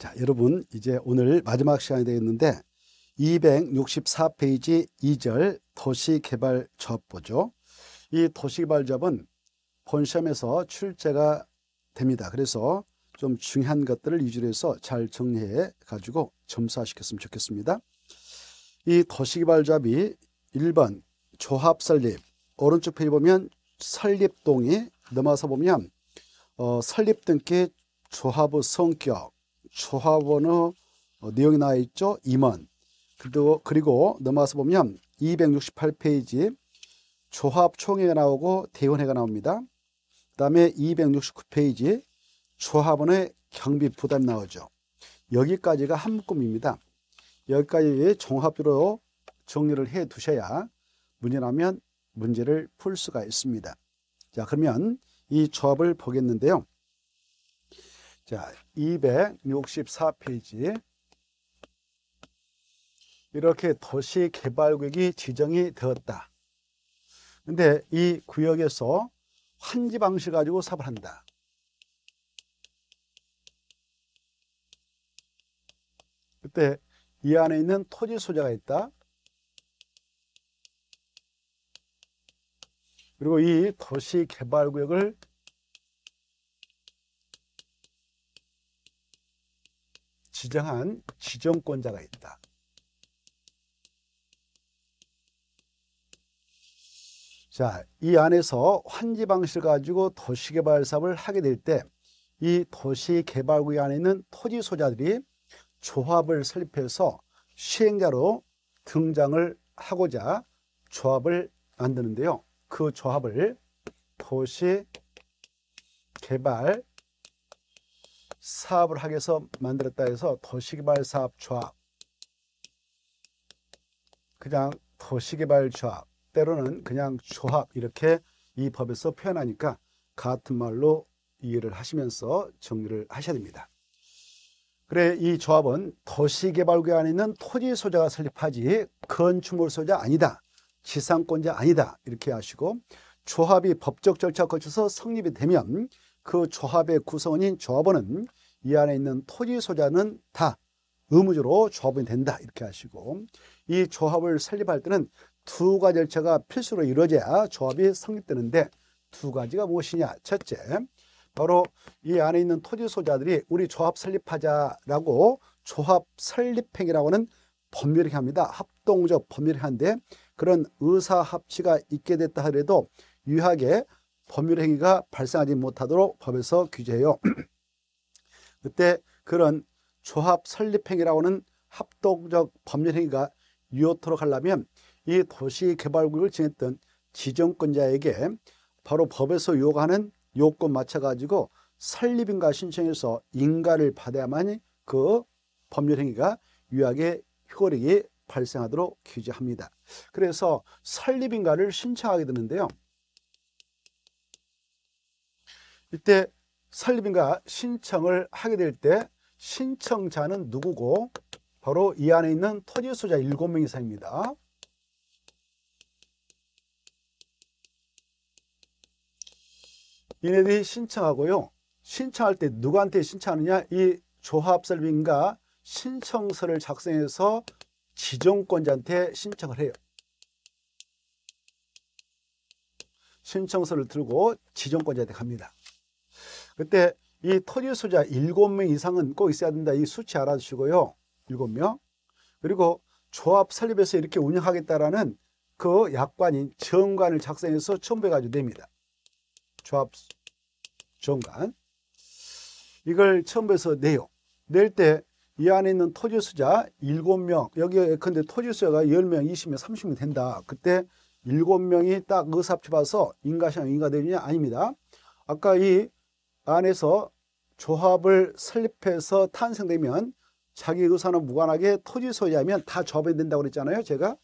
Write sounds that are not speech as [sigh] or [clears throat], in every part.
자, 여러분 이제 오늘 마지막 시간이 되겠는데 264페이지 2절 도시개발조 보죠. 이도시개발조은 본시험에서 출제가 됩니다. 그래서 좀 중요한 것들을 위주로 해서 잘 정리해 가지고 점수하시겠으면 좋겠습니다. 이도시개발잡이 1번 조합 설립 오른쪽 페이지 보면 설립 동의 넘어서 보면 어, 설립 등기 조합의 성격 조합원의 어, 내용이 나와 있죠. 임원. 그리고, 그리고 넘어와서 보면 268페이지 조합총회가 나오고 대원회가 나옵니다. 그 다음에 269페이지 조합원의 경비 부담 나오죠. 여기까지가 한 묶음입니다. 여기까지 종합으로 정리를 해 두셔야 문제라면 문제를 풀 수가 있습니다. 자 그러면 이 조합을 보겠는데요. 자, 264페이지 이렇게 도시개발구역이 지정이 되었다. 근데 이 구역에서 환지 방식 가지고 사업을 한다. 그때 이 안에 있는 토지 소재가 있다. 그리고 이 도시개발구역을 지정한 지정권자가 있다. 자, 이 안에서 환지 방식을 가지고 도시개발 사업을 하게 될 때 이 도시개발구역 안에 있는 토지 소자들이 조합을 설립해서 시행자로 등장을 하고자 조합을 만드는데요. 그 조합을 도시개발 사업을 하기 위해서 만들었다 해서 도시개발사업조합 그냥 도시개발조합 때로는 그냥 조합 이렇게 이 법에서 표현하니까 같은 말로 이해를 하시면서 정리를 하셔야 됩니다. 그래 이 조합은 도시개발구역 안에 있는 토지 소자가 설립하지 건축물 소자 아니다. 지상권자 아니다. 이렇게 하시고 조합이 법적 절차 거쳐서 성립이 되면 그 조합의 구성원인 조합원은 이 안에 있는 토지 소자는 다 의무적으로 조합이 된다 이렇게 하시고 이 조합을 설립할 때는 두 가지 절차가 필수로 이루어져야 조합이 성립되는데 두 가지가 무엇이냐 첫째 바로 이 안에 있는 토지 소자들이 우리 조합 설립하자라고 조합 설립행위라고 하는 법률이 합니다 합동적 법률이 한데 그런 의사합치가 있게 됐다 하더라도 유하게 법률 행위가 발생하지 못하도록 법에서 규제해요 [clears throat] 그때 그런 조합 설립행위라고 하는 합동적 법률행위가 유효토록 하려면 이 도시개발구역을 지냈던 지정권자에게 바로 법에서 요구하는 요건 맞춰가지고 설립인가 신청해서 인가를 받아야만 그 법률행위가 유약의 효력이 발생하도록 규제합니다. 그래서 설립인가를 신청하게 되는데요. 이때 설립인가 신청을 하게 될 때 신청자는 누구고 바로 이 안에 있는 토지 소유자 7명 이상입니다. 이네들이 신청하고요. 신청할 때 누구한테 신청하느냐? 이 조합설빙과 신청서를 작성해서 지정권자한테 신청을 해요. 신청서를 들고 지정권자한테 갑니다. 그때 이토지 수자 7명 이상은 꼭 있어야 된다. 이 수치 알아주시고요. 7명. 그리고 조합 설립해서 이렇게 운영하겠다라는 그 약관인 정관을 작성해서 첨부해가지고 됩니다. 조합 정관. 이걸 첨부해서 내요. 낼 때 이 안에 있는 토지 수자 7명, 여기 에 근데 토지 수자가 10명, 20명, 30명 된다. 그때 7명이 딱의사쳐 봐서 인가시험 인가되느냐? 아닙니다. 아까 이 안에서 조합을 설립해서 탄생되면 자기 의사는 무관하게 토지 소유하면 다 조합이 된다고 그랬잖아요. 제가.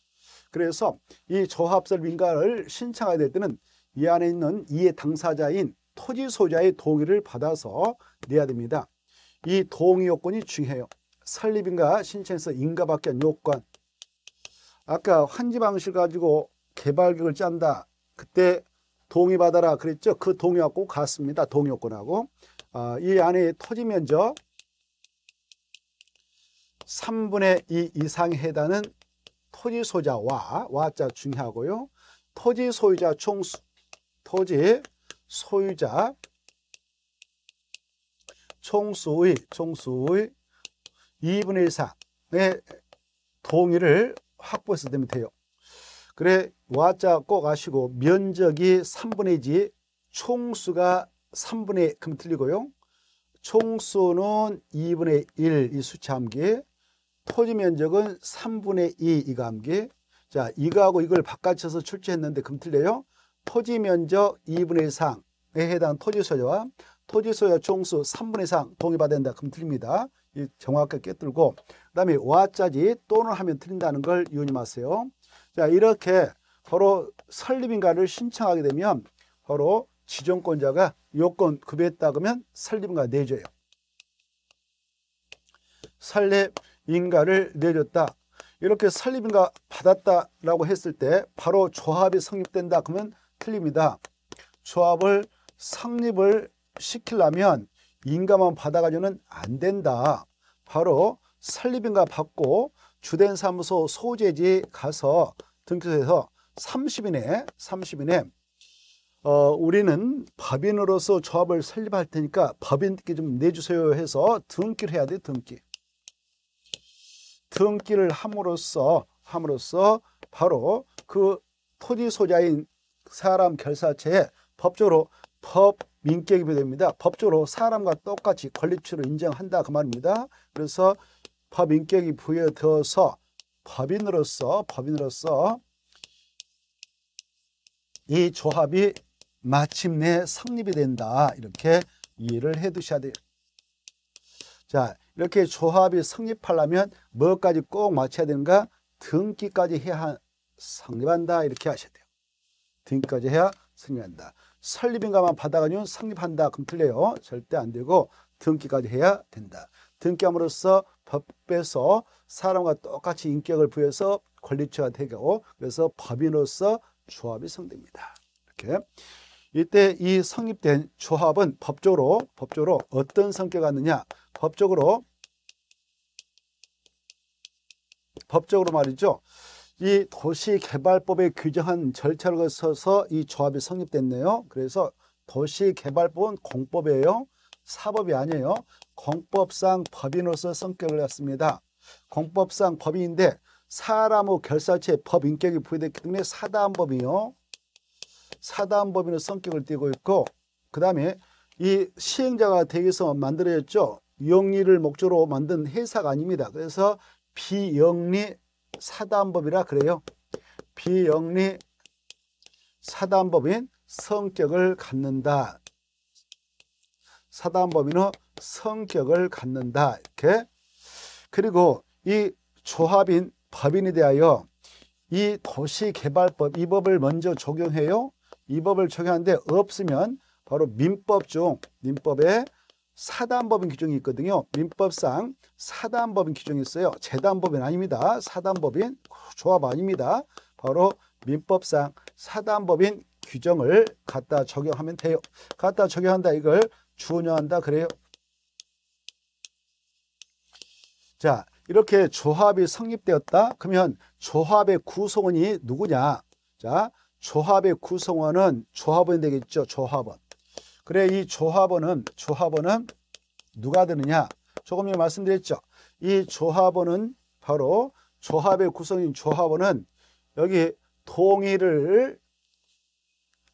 그래서 이 조합설 민가를 신청하게 될 때는 이 안에 있는 이해 당사자인 토지 소유자의 동의를 받아서 내야 됩니다. 이 동의 요건이 중요해요. 설립인가 신청해서 인가밖에 안 요건. 아까 환지 방식 을 가지고 개발계획을 짠다. 그때 동의받아라 그랬죠. 그 동의하고 같습니다. 동의요건하고 어, 아, 이 안에 토지 면적 3분의 2 이상 해당은 토지 소유자와 와자 중요하고요. 토지 소유자 총 토지 소유자 총수의 총수의 2분의 1상의 동의를 확보해서 되면 돼요. 그래 와자 꼭 아시고 면적이 3분의 2 총수가 3분의 그럼 틀리고요. 총수는 2분의 1 이 수치 함기 토지 면적은 3분의 2 이거 함기 자 이거하고 이걸 바깥에서 출제했는데 금 틀려요. 토지 면적 2분의 3에 해당 토지 소유와 토지 소유 총수 3분의 3 동의받아야 된다. 금 틀립니다. 정확하게 깨뜨고 리그 다음에 와짜지 또는 하면 틀린다는 걸 유념하세요. 자 이렇게 바로 설립인가를 신청하게 되면 바로 지정권자가 요건 급비했다 그러면 설립인가 내줘요. 설립인가를 내줬다. 이렇게 설립인가 받았다라고 했을 때 바로 조합이 성립된다 그러면 틀립니다. 조합을 성립을 시키려면 인가만 받아가지고는 안 된다. 바로 설립인가 받고 주된 사무소 소재지 가서 등기소에서 30인에 30인에 어, 우리는 법인으로서 조합을 설립할 테니까 법인끼 좀 내주세요 해서 등기를 해야 돼 등기 등기를 함으로써 함으로써 바로 그 토지 소자인 사람 결사체에 법적으로 법 민격이 됩니다. 법적으로 사람과 똑같이 권리치를 인정한다 그 말입니다. 그래서 법인격이 부여되어서 법인으로서 법인으로서 이 조합이 마침내 성립이 된다. 이렇게 이해를 해 두셔야 돼요. 자, 이렇게 조합이 성립하려면 뭐까지 꼭 맞춰야 되는가? 등기까지 해야 성립한다. 이렇게 하셔야 돼요. 등기까지 해야 성립한다. 설립인가만 받아가지고 성립한다. 그럼 틀려요. 절대 안 되고 등기까지 해야 된다. 등기함으로써 법에서 사람과 똑같이 인격을 부여해서 권리처가 되고 그래서 법인으로서 조합이 성립니다. 이렇게 이때 이 성립된 조합은 법적으로 법적으로 어떤 성격을 갖느냐? 법적으로 법적으로 말이죠. 이 도시개발법에 규정한 절차를 거쳐서 이 조합이 성립됐네요. 그래서 도시개발법은 공법이에요. 사법이 아니에요. 공법상 법인으로서 성격을 갖습니다. 공법상 법인인데 사람의 결사체법 인격이 부여됐기 때문에 사단법이요. 사단법인의 성격을 띠고 있고 그 다음에 이 시행자가 되기 서 만들어졌죠. 영리를 목적으로 만든 회사가 아닙니다. 그래서 비영리 사단법이라 그래요. 비영리 사단법인 성격을 갖는다. 사단법인의 성격을 갖는다. 이렇게. 그리고 이 조합인 법인에 대하여 이 도시개발법 이 법을 먼저 적용해요. 이 법을 적용하는데 없으면 바로 민법 중 민법에 사단법인 규정이 있거든요. 민법상 사단법인 규정이 있어요. 재단법인 아닙니다. 사단법인 조합 아닙니다. 바로 민법상 사단법인 규정을 갖다 적용하면 돼요. 갖다 적용한다 이걸 주어녀 한다 그래요? 자 이렇게 조합이 성립되었다 그러면 조합의 구성원이 누구냐 자 조합의 구성원은 조합원이 되겠죠 조합원 그래 이 조합원은 조합원은 누가 되느냐 조금 전에 말씀드렸죠 이 조합원은 바로 조합의 구성인 조합원은 여기 동의를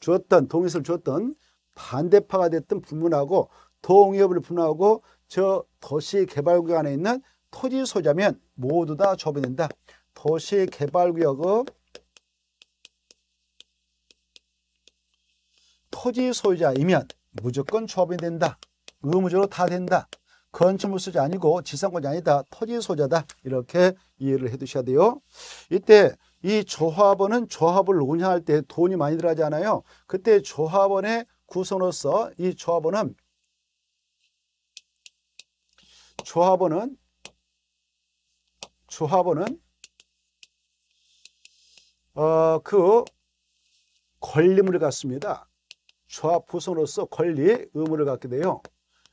주었던 동의서를 주었던 반대파가 됐든 분분하고 동의협을 분하고 저 도시개발구역 안에 있는 토지 소자면 모두 다 처분된다. 도시개발구역은 토지 소유자이면 무조건 처분된다. 의무적으로 다 된다. 건축물 소자 아니고 지상권이 아니다. 토지 소유자다. 이렇게 이해를 해두셔야 돼요. 이때 이 조합원은 조합을 운영할 때 돈이 많이 들어가잖아요. 그때 조합원의 구성으로서 이 조합원은 조합원은 조합원은 어, 그 권리물을 갖습니다. 조합 구성으로서 권리 의무를 갖게 돼요.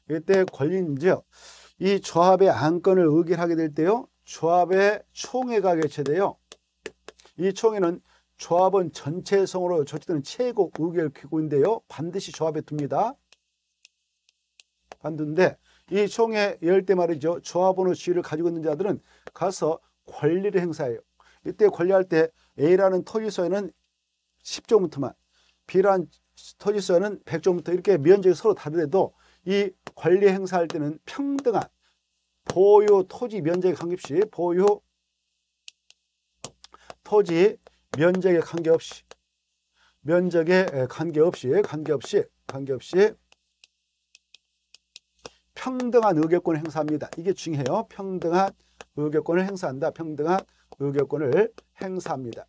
이때 권리인지요. 이 조합의 안건을 의결하게 될 때요. 조합의 총회가 개최돼요. 이 총회는 조합은 전체성으로 조직되는 최고 의결기구인데요. 반드시 조합에 둡니다. 반드인데 이 총회 열때 말이죠. 조합원의 지위를 가지고 있는 자들은 가서 권리를 행사해요. 이때 권리할 때 A라는 토지소에는 10조부터만 B라는 토지소에는 100조부터 이렇게 면적이 서로 다르더라도 이 권리 행사할 때는 평등한 보유 토지 면적에 관계없이 보유 토지 면적에 관계없이 면적에 관계없이 관계없이 관계없이 평등한 의결권을 행사합니다. 이게 중요해요. 평등한 의결권을 행사한다. 평등한 의결권을 행사합니다.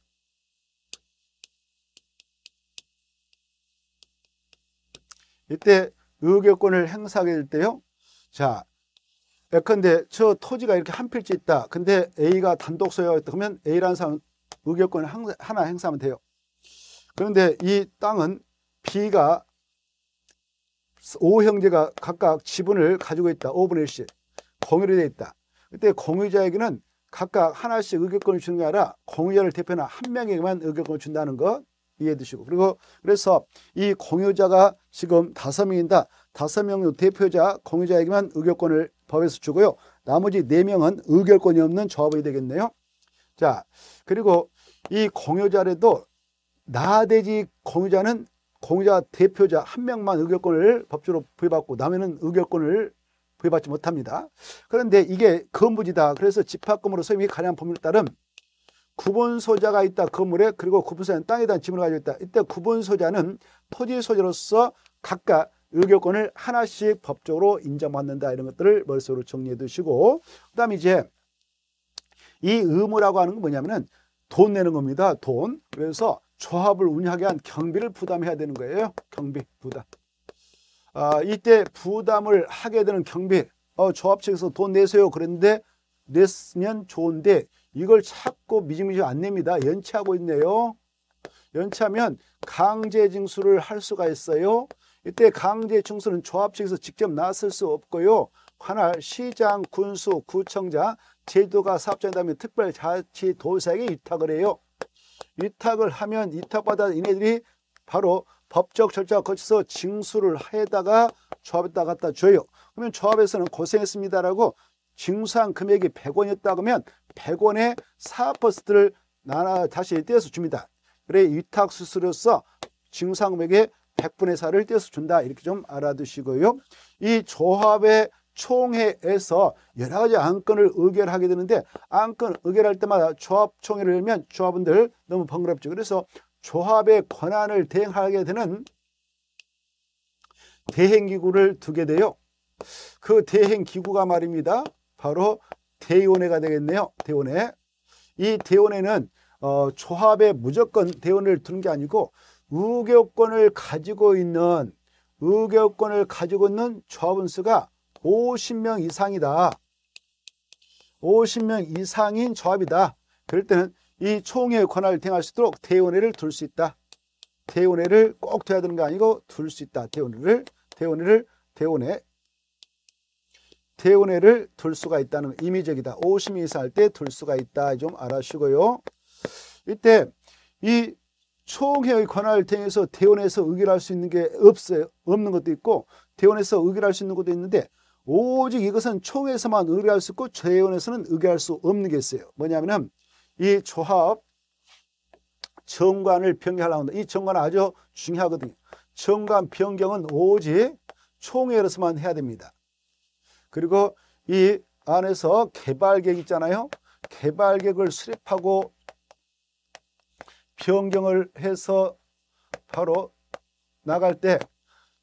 이때 의결권을 행사하게 될 때요. 자, 예컨대 저 토지가 이렇게 한 필지 있다. 근데 A가 단독 소유하고 다 그러면 A라는 사람은 무교권을 하나 행사하면 돼요. 그런데 이 땅은 B가 5형제가 각각 지분을 가지고 있다. 5분의 1씩. 공유로 되어 있다. 그때 공유자에게는 각각 하나씩 의결권을 주는 게 아니라 공유자를 대표하는 한 명에게만 의결권을 준다는 거 이해해 두시고 그리고 그래서 이 공유자가 지금 다섯 명이다 다섯 명 대표자 공유자에게만 의결권을 법에서 주고요 나머지 네명은 의결권이 없는 조합이 되겠네요 자 그리고 이 공여자라도 나대지 공유자는 공유자 대표자 한 명만 의결권을 법적으로 부여받고 남에는 의결권을 부여받지 못합니다. 그런데 이게 건부지다. 그래서 집합금으로 소임이 가능한 법률에 따름 구분소자가 있다 건물에 그 그리고 구분소자는 땅에 대한 지문을 가지고 있다. 이때 구분소자는 토지소재로서 각각 의결권을 하나씩 법적으로 인정받는다 이런 것들을 머릿속으로 정리해 두시고 그 다음에 이제 이 의무라고 하는 건 뭐냐면은 돈 내는 겁니다. 돈. 그래서 조합을 운영하기위한 경비를 부담해야 되는 거예요. 경비 부담. 아, 이때 부담을 하게 되는 경비. 어, 조합 측에서 돈 내세요. 그랬는데 냈으면 좋은데 이걸 자꾸 미지미지 안 냅니다. 연체하고 있네요. 연체하면 강제 징수를 할 수가 있어요. 이때 강제 징수는 조합 측에서 직접 나설 수 없고요. 관할 시장, 군수, 구청장, 제도가 사업자인다면 특별자치도사에게 위탁을 해요. 위탁을 하면 위탁받은 이네들이 바로 법적 절차가 거쳐서 징수를 해다가 조합에다 갖다 줘요. 그러면 조합에서는 고생했습니다라고 징수한 금액이 100원이었다 그러면 100원에 4%를 나눠 다시 떼어서 줍니다. 그래 위탁 수수료서 징수한 금액의 100분의 4를 떼어서 준다. 이렇게 좀 알아두시고요. 이 조합의 총회에서 여러 가지 안건을 의결하게 되는데 안건 의결할 때마다 조합총회를 열면 조합원들 너무 번거롭죠. 그래서 조합의 권한을 대행하게 되는 대행기구를 두게 돼요. 그 대행기구가 말입니다. 바로 대의원회가 되겠네요. 대의원회. 이 대의원회는 어, 조합에 무조건 대의원을 두는 게 아니고 의결권을 가지고 있는 의결권을 가지고 있는 조합원수가 50명 이상이다. 50명 이상인 조합이다. 그럴 때는 이 총회의 권한을 대행할 수 있도록 대원회를 둘 수 있다. 대원회를 꼭 둬야 되는 거 아니고 둘 수 있다. 대원회를 대원회를 대원회 대원회를 둘 수가 있다는 임의적이다. 50명 이상 할 때 둘 수가 있다. 좀 알아주시고요. 이때 이 총회의 권한을 통해서 대원에서 회 의결할 수 있는 게 없어요. 없는 것도 있고 대원에서 회 의결할 수 있는 것도 있는데 오직 이것은 총에서만 의뢰할 수 있고 최원에서는 의뢰할 수 없는 게 있어요. 뭐냐면이 조합 정관을 변경하려고 합니다이 정관은 아주 중요하거든요. 정관 변경은 오직 총회로서만 해야 됩니다. 그리고 이 안에서 개발객 있잖아요. 개발객을 수립하고 변경을 해서 바로 나갈 때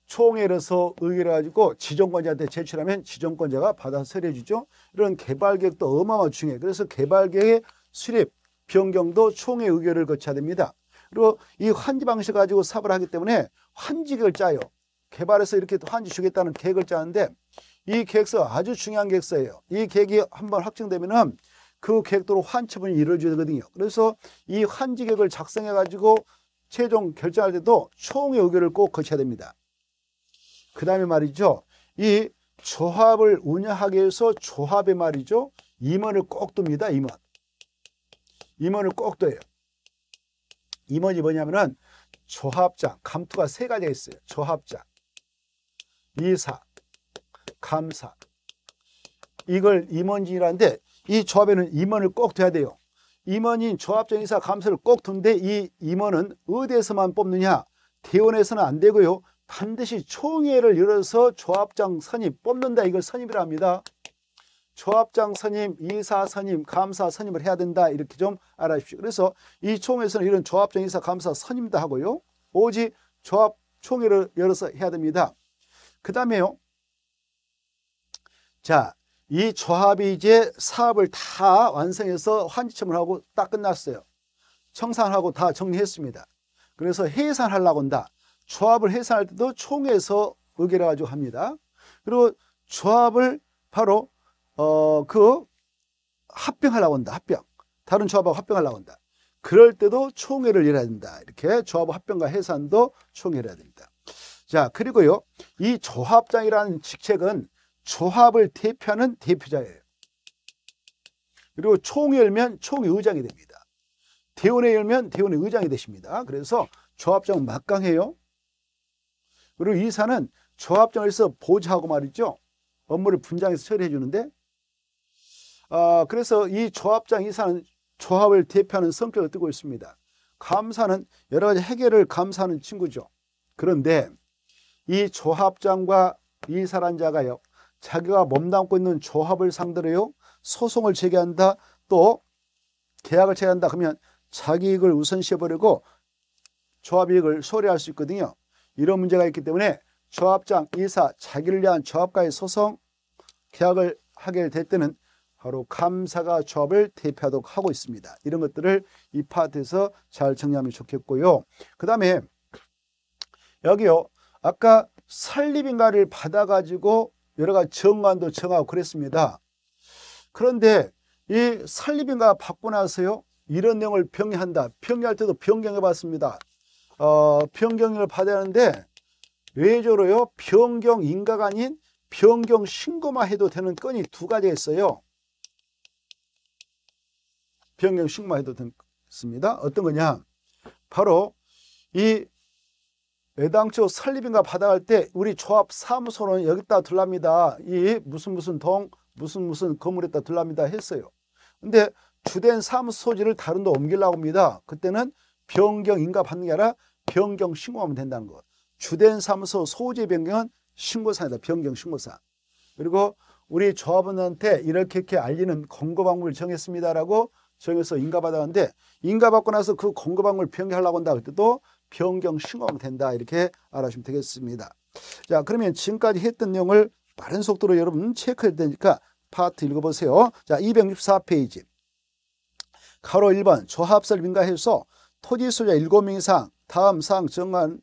총회로서 의결해 가지고 지정권자한테 제출하면 지정권자가 받아서 처리해 주죠. 이런 개발 계획도 어마어마 중요해. 그래서 개발 계획 수립 변경도 총회 의결을 거쳐야 됩니다. 그리고 이 환지 방식 가지고 사업을 하기 때문에 환지 계획을 짜요. 개발해서 이렇게 환지 주겠다는 계획을 짜는데 이 계획서 아주 중요한 계획서예요. 이 계획이 한 번 확정되면은 그계획도로 환처분이 이루어져야 되거든요. 그래서 이 환지 계획을 작성해 가지고 최종 결정할 때도 총회 의결을 꼭 거쳐야 됩니다. 그 다음에 말이죠. 이 조합을 운영하기 위해서 조합에 말이죠. 임원을 꼭 둡니다. 임원. 임원을 꼭 둬요. 임원이 뭐냐면은 조합장, 감투가 세 가지가 있어요. 조합장, 이사, 감사. 이걸 임원진이라는데 이 조합에는 임원을 꼭 둬야 돼요. 임원인 조합장, 이사, 감사를 꼭 둔데 이 임원은 어디에서만 뽑느냐? 대원에서는 안 되고요. 반드시 총회를 열어서 조합장 선임 뽑는다. 이걸 선임이라 합니다. 조합장 선임, 이사 선임, 감사 선임을 해야 된다. 이렇게 좀 알아주십시오. 그래서 이 총회에서는 이런 조합장, 이사, 감사 선임도 하고요. 오직 조합 총회를 열어서 해야 됩니다. 그 다음에요. 자, 이 조합이 이제 사업을 다 완성해서 환지첨을 하고 딱 끝났어요. 청산하고 다 정리했습니다. 그래서 해산하려고 한다. 조합을 해산할 때도 총에서 의결해 가지고 합니다. 그리고 조합을 바로 어 그 합병하려고 한다. 합병. 다른 조합하고 합병하려고 한다. 그럴 때도 총회를 열어야 된다. 이렇게 조합 합병과 해산도 총회를 해야 됩니다. 자, 그리고요. 이 조합장이라는 직책은 조합을 대표하는 대표자예요. 그리고 총회 열면 총의장이 됩니다. 대원회 열면 대원회 의장이 되십니다. 그래서 조합장 은 막강해요. 그리고 이사는 조합장에서 보좌하고 말이죠. 업무를 분장해서 처리해 주는데 어, 그래서 이 조합장 이사는 조합을 대표하는 성격을 띠고 있습니다. 감사는 여러 가지 해결을 감사하는 친구죠. 그런데 이 조합장과 이사란 자가요. 자기가 몸담고 있는 조합을 상대로요. 소송을 제기한다. 또 계약을 제기한다 그러면 자기 이익을 우선시해버리고 조합이익을 소리할 수 있거든요. 이런 문제가 있기 때문에 조합장, 이사, 자기를 위한 조합가의 소송 계약을 하게 될 때는 바로 감사가 조합을 대표하도록 하고 있습니다. 이런 것들을 이 파트에서 잘 정리하면 좋겠고요. 그 다음에 여기요. 아까 설립인가를 받아가지고 여러 가지 정관도 정하고 그랬습니다. 그런데 이 설립인가 받고 나서요. 이런 내용을 병리한다. 병리할 때도 변경해 봤습니다. 어, 변경을 받았는데 외조로요 변경 인가가 아닌 변경 신고만 해도 되는 건이 두 가지 있어요. 변경 신고만 해도 됐습니다. 어떤 거냐? 바로 이 애당초 설립인가 받아갈 때 우리 조합 사무소는 여기다 둘랍니다. 이 무슨 무슨 동 무슨 무슨 건물에다 둘랍니다 했어요. 근데 주된 사무소지를 다른 데 옮기려고 합니다. 그때는 변경 인가 받는 게 아니라 변경 신고하면 된다는 것. 주된 사무소 소재 변경은 신고사이다. 변경 신고사. 그리고 우리 조합원한테 이렇게 이렇게 알리는 권고 방법을 정했습니다라고 정해서 인가받았는데 인가받고 나서 그 권고 방법을 변경하려고 한다 그때도 변경 신고하면 된다. 이렇게 알아주시면 되겠습니다. 자 그러면 지금까지 했던 내용을 빠른 속도로 여러분 체크해야 되니까 파트 읽어보세요. 자 264페이지. 가로 1번 조합설 민가해소 토지 소자 7명 이상 다음 상 정관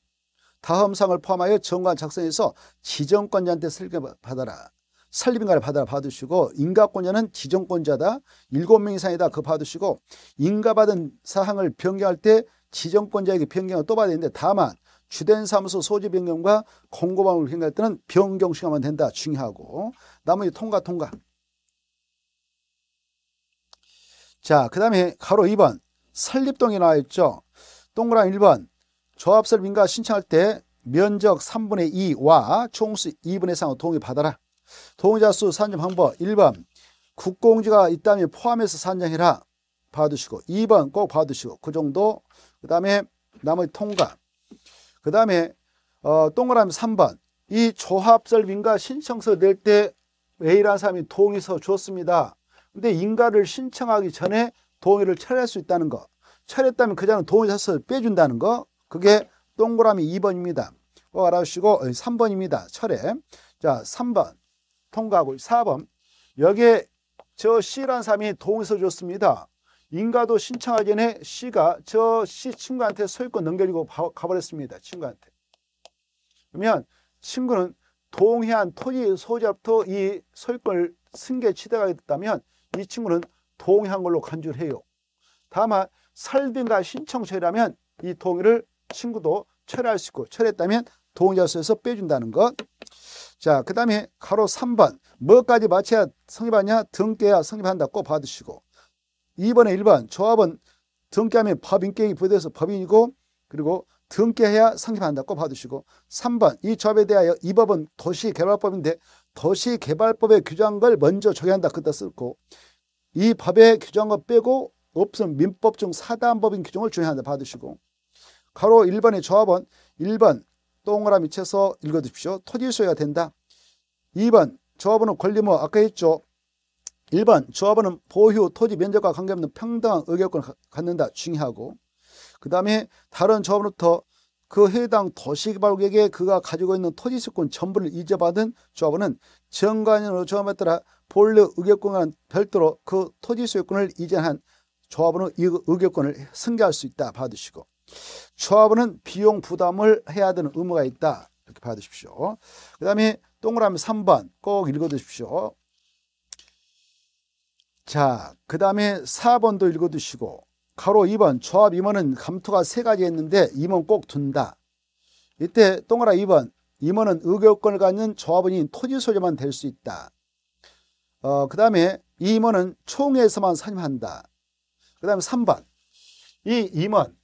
다음 상을 포함하여 정관 작성해서 지정권자한테 설계 받아라. 설립인가를 받아라 받으시고 인가권자는 지정권자다. 일곱 명 이상이다. 그거 받으시고 인가받은 사항을 변경할 때 지정권자에게 변경을 또 받아야 되는데 다만 주된 사무소 소지 변경과 공고방을 변경할 때는 변경 시간만 된다. 중요하고 나머지 통과 통과. 자, 그 다음에 가로 2번. 설립동이 나와 있죠. 동그란 1번. 조합설 민가 신청할 때 면적 3분의 2와 총수 2분의 3으 동의 받아라. 동의자 수 산정 방법 1번 국공지가 있다면 포함해서 산정해라. 받으시고 2번 꼭받으시고그 정도 그 다음에 나머지 통과 그 다음에 어, 동그라미 3번 이 조합설 민가 신청서 낼 때 A라는 사람이 동의서 줬습니다. 근데 인가를 신청하기 전에 동의를 철회할 수 있다는 거 철회했다면 그자는 동의서 빼준다는 거 그게 동그라미 2번입니다. 꼭 알아주시고 3번입니다. 어, 철에. 자 3번 통과하고 4번 여기에 저 C란 사람이 동의서 줬습니다. 인가도 신청하기 전에 C가 저 C 친구한테 소유권 넘겨주고 가버렸습니다. 친구한테. 그러면 친구는 동해안 토지 소유자부터 이 소유권을 승계 취득하게 됐다면 이 친구는 동해한 걸로 간주를 해요. 다만 살빙가 신청서라면 이 동의를 친구도 철회할 수 있고 철회했다면 동의자수에서 빼준다는 것. 자, 그 다음에 가로 3번. 뭐까지 마쳐야 성립하냐? 등깨야 성립한다. 꼭 받으시고. 2번에 1번. 조합은 등깨하면 법인격이 부여돼서 법인이고 그리고 등깨해야 성립한다. 꼭 받으시고. 3번. 이 조합에 대하여 이 법은 도시개발법인데 도시개발법에 규정한 걸 먼저 적용한다. 그다 쓰고 이 법에 규정한 거 빼고 없으면 민법 중 사단법인 규정을 준행한다. 받으시고. 가로 1번의 조합은 1번 동그라미 쳐서 읽어두십시오. 토지 소유가 된다. 2번 조합원은 권리뭐 아까 했죠. 1번 조합원은 보유 토지 면적과 관계없는 평등한 의결권을 갖는다 중요하고 그 다음에 다른 조합원부터 그 해당 도시개발국에게 그가 가지고 있는 토지수권 전부를 이전받은 조합원은 정관으로 조합에 따라 본래 의결권과는 별도로 그 토지소유권을 이전한 조합원의 의결권을 승계할 수 있다 받으시고 초합은 비용 부담을 해야 되는 의무가 있다. 이렇게 받으십시오. 그 다음에 동그라미 3번 꼭 읽어두십시오. 자, 그 다음에 4번도 읽어두시고 가로 2번 조합 2번은 감투가 3가지 했는데 2번 꼭 둔다. 이때 동그라 미 2번 2번은 의결권을 갖는 조합원인 토지 소유만 자될수 있다. 어, 그 다음에 2번은 총회에서만 선임한다그 다음에 3번 이 2번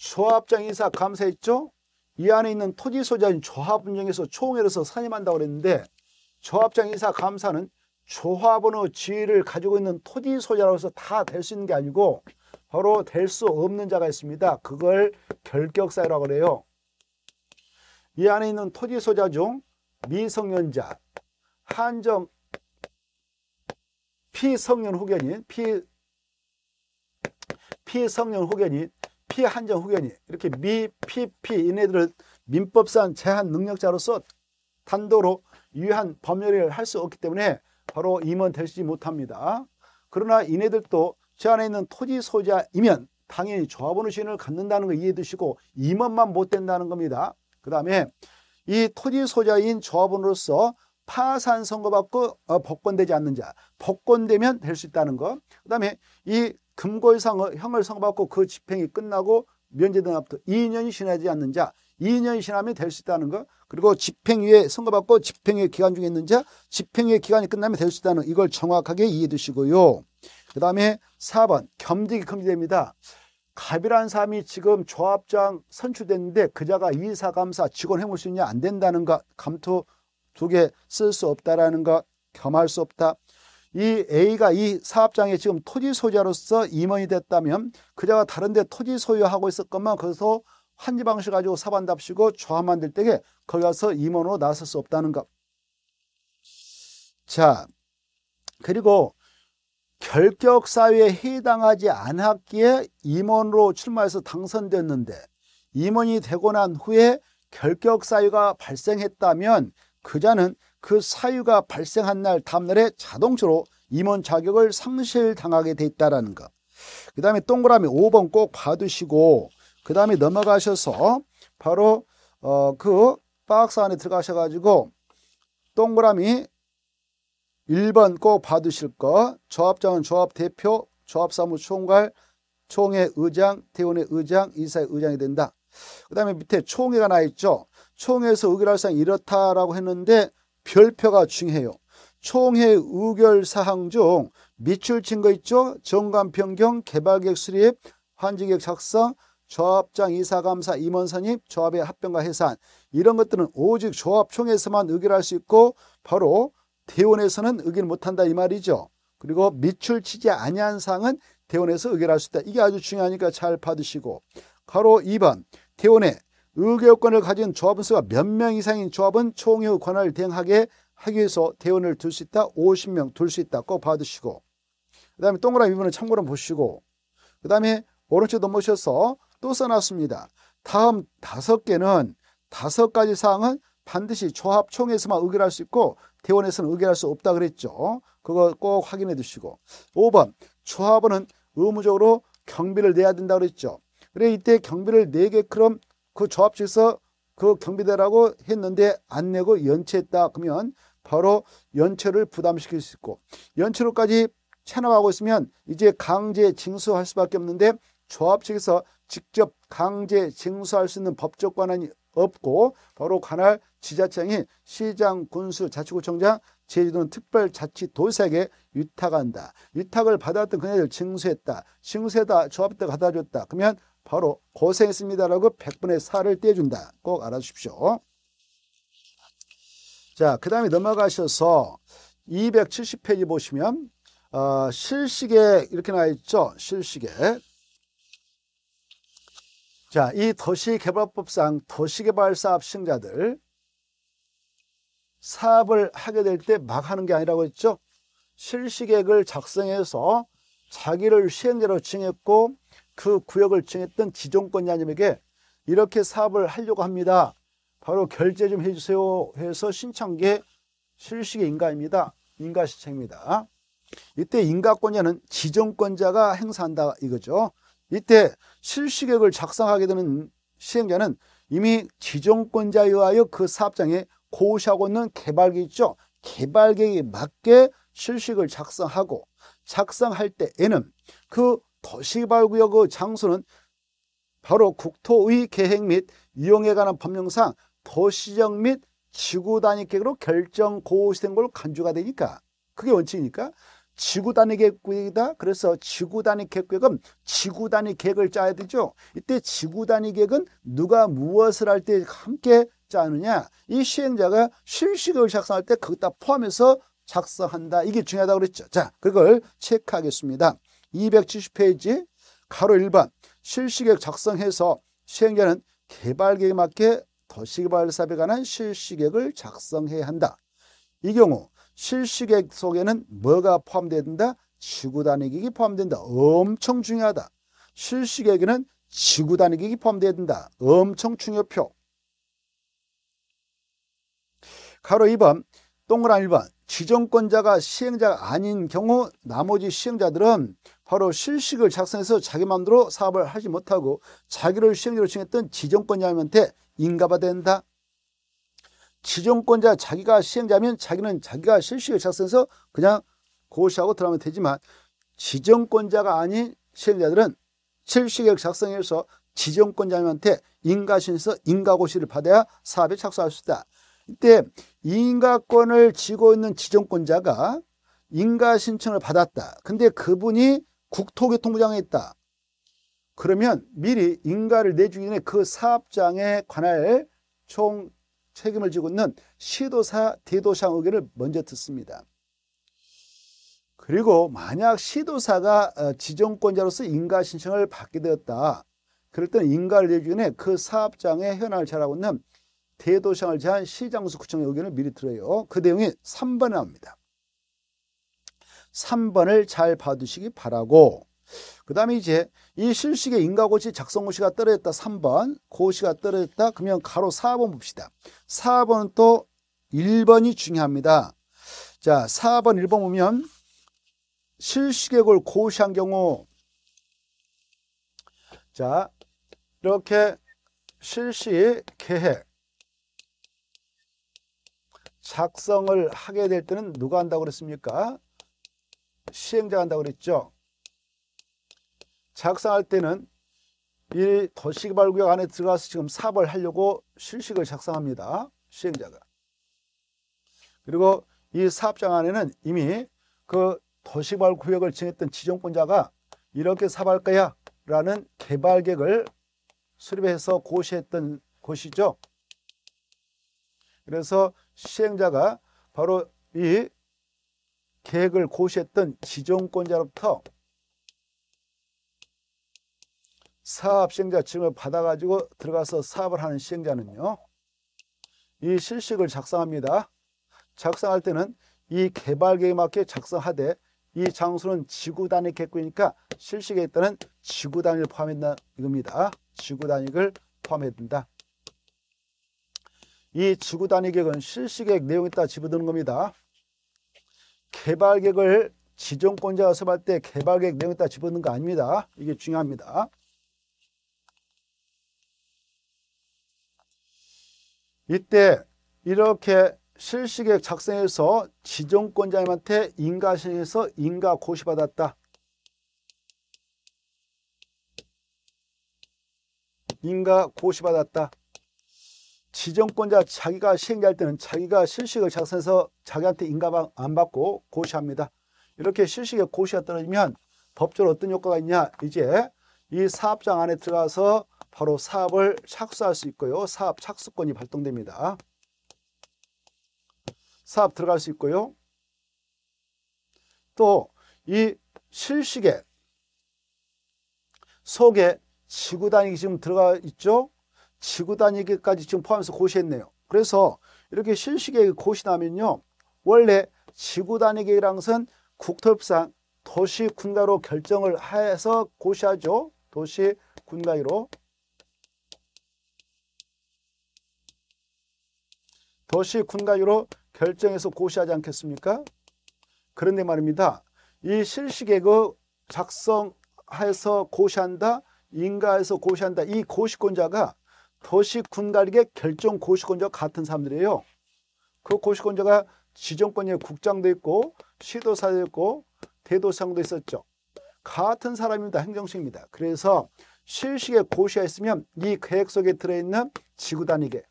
조합장 인사 감사했죠? 이 안에 있는 토지 소유인 조합운영에서 총회로서 선임한다고 그랬는데 조합장 인사 감사는 조합원의 지위를 가지고 있는 토지 소유자로서 다 될 수 있는 게 아니고 바로 될 수 없는 자가 있습니다. 그걸 결격사유라고 그래요. 이 안에 있는 토지 소유중 미성년자, 한정 피성년 후견인, 피, 피성년 후견인, 피한정 후견이 이렇게 미, 피, 피 이네들을 민법상 제한 능력자로서 단도로 유한 법률을 할 수 없기 때문에 바로 임원되지 못합니다. 그러나 이네들도 제안에 있는 토지 소유자이면 당연히 조합원의 신을 갖는다는 거 이해해 두시고 임원만 못 된다는 겁니다. 그 다음에 이 토지 소유자인 조합원으로서 파산 선고받고 어, 복권되지 않는 자, 복권되면 될 수 있다는 거. 그 다음에 이 금고형을 의 선고받고 그 집행이 끝나고 면제된 앞도터 2년이 지나지 않는 자 2년이 지나면 될 수 있다는 거 그리고 집행유예 선고받고 집행유 기간 중에 있는 자집행유 기간이 끝나면 될 수 있다는 이걸 정확하게 이해해 두시고요 그 다음에 4번 겸직이 금지됩니다 갑이란 사람이 지금 조합장 선출됐는데 그자가 이사 감사 직원 해볼 수 있냐 안 된다는 것감토두 개 쓸 수 없다라는 것 겸할 수 없다 이 A가 이 사업장에 지금 토지 소유자로서 임원이 됐다면 그자가 다른데 토지 소유하고 있었건만 거기서 환지 방식 가지고 사반답시고 조합 만들 때에 거기 가서 임원으로 나설 수 없다는 것. 자, 그리고 결격 사유에 해당하지 않았기에 임원으로 출마해서 당선됐는데 임원이 되고 난 후에 결격 사유가 발생했다면 그자는 그 사유가 발생한 날 다음날에 자동적으로 임원 자격을 상실당하게 돼 있다라는 것. 그 다음에 동그라미 5번 꼭 봐두시고 그 다음에 넘어가셔서 바로 어, 그 박스 안에 들어가셔가지고 동그라미 1번 꼭 봐두실 거 조합장은 조합대표, 조합사무총괄, 총회 의장, 대원의 의장, 이사의 의장이 된다. 그 다음에 밑에 총회가 나 있죠. 총회에서 의결할 사항 이렇다라고 했는데 별표가 중요해요. 총회 의결 사항 중 밑줄 친거 있죠? 정관 변경, 개발객 수립, 환지객 작성, 조합장 이사감사 임원 선임, 조합의 합병과 해산 이런 것들은 오직 조합총에서만 의결할 수 있고 바로 대원에서는 의결 못한다 이 말이죠. 그리고 밑줄 치지 아니한 사항은 대원에서 의결할 수 있다. 이게 아주 중요하니까 잘 받으시고 가로 2번 대원의 의결권을 가진 조합원수가 몇 명 이상인 조합은 총회의 권한을 대행하게 하기 위해서 대원을 둘 수 있다. 50명 둘 수 있다. 꼭 봐두시고 그 다음에 동그라미 부분은 참고로 보시고 그 다음에 오른쪽 넘보셔서 또 써놨습니다. 다음 다섯 개는 다섯 가지 사항은 반드시 조합총회에서만 의결할 수 있고 대원에서는 의결할 수 없다 그랬죠. 그거 꼭 확인해 두시고 5번 조합원은 의무적으로 경비를 내야 된다 그랬죠. 그래 이때 경비를 4개 그럼 그 조합실서 그 경비대라고 했는데 안 내고 연체했다 그러면 바로 연체를 부담시킬 수 있고 연체로까지 체납하고 있으면 이제 강제 징수할 수밖에 없는데 조합 측에서 직접 강제 징수할 수 있는 법적 권한이 없고 바로 관할 지자체장이 시장, 군수, 자치구청장, 제주도는 특별자치도사에게 위탁한다. 위탁을 받았던 그녀를 징수했다. 징수에다 조합때 갖다 줬다. 그러면 바로 고생했습니다라고 100분의 4를 떼준다. 꼭 알아주십시오. 자, 그 다음에 넘어가셔서 270페이지 보시면 어, 실시에 이렇게 나와 있죠. 실시에 자, 이 도시개발법상 도시개발 사업 시행자들 사업을 하게 될 때 막 하는 게 아니라고 했죠. 실시계획을 작성해서 자기를 시행자로 정했고 그 구역을 정했던 지정권자님에게 이렇게 사업을 하려고 합니다. 바로 결제 좀 해주세요 해서 신청한 게 실식의 인가입니다. 인가시청입니다 이때 인가권자는 지정권자가 행사한다 이거죠. 이때 실시계획을 작성하게 되는 시행자는 이미 지정권자에 의하여 그 사업장에 고시하고 있는 개발계획 있죠. 개발계획에 맞게 실시계획을 작성하고 작성할 때에는 그 도시개발구역의 장소는 바로 국토의 계획 및 이용에 관한 법령상 도시정 및 지구 단위 계획으로 결정 고시된 걸로 간주가 되니까 그게 원칙이니까 지구 단위 계획이다. 그래서 지구 단위 계획은 지구 단위 계획을 짜야 되죠. 이때 지구 단위 계획은 누가 무엇을 할 때 함께 짜느냐. 이 시행자가 실시계획을 작성할 때 그것 다 포함해서 작성한다. 이게 중요하다고 그랬죠. 자, 그걸 체크하겠습니다. 270페이지 가로 1번 실시계획 작성해서 시행자는 개발계획에 맞게 도시개발사업에 관한 실시계획을 작성해야 한다. 이 경우 실시계획 속에는 뭐가 포함되어 야 된다? 지구단위기획이 포함된다. 엄청 중요하다. 실시계획에는 지구단위기획이 포함되어야 된다. 엄청 중요표. 가로 2번 동그란 1번 지정권자가 시행자가 아닌 경우 나머지 시행자들은 바로 실식을 작성해서 자기 마음대로 사업을 하지 못하고 자기를 시행자로 칭했던 지정권자한테 인가받된다 지정권자 자기가 시행자면 자기는 자기가 실식을 작성해서 그냥 고시하고 들어가면 되지만 지정권자가 아닌 시행자들은 실식을 작성해서 지정권자한테 인가신서 인가고시를 받아야 사업에 착수할 수 있다. 이때 인가권을 쥐고 있는 지정권자가 인가 신청을 받았다. 근데 그분이 국토교통부장에 있다. 그러면 미리 인가를 내주기 전에 그 사업장에 관할 총 책임을 지고 있는 시도사, 대도상 의견을 먼저 듣습니다. 그리고 만약 시도사가 어, 지정권자로서 인가 신청을 받게 되었다. 그랬더니 인가를 내주기 전에 그 사업장의 현황을 잘하고 있는 대도시장을 제한 시장수 구청의 의견을 미리 들어요. 그 내용이 3번에 나옵니다. 3번을 잘 봐두시기 바라고 그 다음에 이제 이 실식의 인가고시 작성고시가 떨어졌다 3번 고시가 떨어졌다 그러면 가로 4번 봅시다. 4번은 또 1번이 중요합니다. 자 4번 1번 보면 실시계골 고시한 경우 자 이렇게 실시 계획 작성을 하게 될 때는 누가 한다고 그랬습니까? 시행자가 한다고 그랬죠. 작성할 때는 이 도시개발구역 안에 들어가서 지금 사업을 하려고 실식을 작성합니다. 시행자가. 그리고 이 사업장 안에는 이미 그 도시개발구역을 지냈던 지정권자가 이렇게 사업할 거야 라는 개발계을 수립해서 고시했던 곳이죠. 그래서 시행자가 바로 이 계획을 고시했던 지정권자로부터 사업 시행자 증을 받아가지고 들어가서 사업을 하는 시행자는요. 이 실식을 작성합니다. 작성할 때는 이 개발계획에 맞게 작성하되 이 장소는 지구 단위 객구니까 실식에 있다는 지구 단위를 포함했다 이겁니다. 지구 단위를 포함해야 된다. 이 지구단위 계획은 실시계획 내용에 따라 집어드는 겁니다. 개발계획을 지정권자가 수할때 개발계획 내용에 따라 집어드는 거 아닙니다. 이게 중요합니다. 이때 이렇게 실시계획 작성해서 지정권자님한테 인가 신청서 인가 고시받았다. 인가 고시받았다. 지정권자 자기가 시행자 때는 자기가 실식을 작성해서 자기한테 인가 방안 받고 고시합니다. 이렇게 실식에 고시가 떨어지면 법적으로 어떤 효과가 있냐. 이제 이 사업장 안에 들어가서 바로 사업을 착수할 수 있고요. 사업 착수권이 발동됩니다. 사업 들어갈 수 있고요. 또 이 실식에 속에 지구단위 지금 들어가 있죠. 지구 단위까지 지금 포함해서 고시했네요. 그래서 이렇게 실시계획 고시나면요. 원래 지구 단위 계획이란 것은 국토협상 도시 군가로 결정을 해서 고시하죠. 도시 군가위로 도시 군가위로 결정해서 고시하지 않겠습니까? 그런데 말입니다. 이 실시계획 그 작성해서 고시한다, 인가해서 고시한다. 이 고시권자가 도시 군갈릭의 결정 고시권자 같은 사람들이에요. 그 고시권자가 지정권의 국장도 있고 시도사도 있고 대도상도 있었죠. 같은 사람입니다. 행정수입니다. 그래서 실식에 고시하였으면 이 계획 속에 들어있는 지구단위계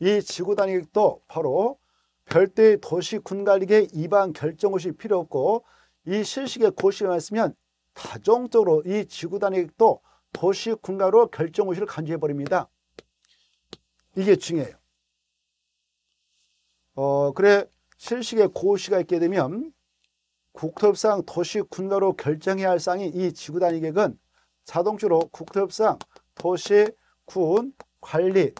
이 지구단위계도 바로 별도의 도시 군관리계 이반 결정고시 필요 없고 이 실식에 고시하였으면 다종적으로 이 지구단위계도 도시 군가로 결정 의식을 간주해버립니다. 이게 중요해요. 어, 그래 실식의 고시가 있게 되면 국토협상 도시 군가로 결정해야 할 사항이 이 지구단위 계획은 자동적으로 국토협상 도시 군 관리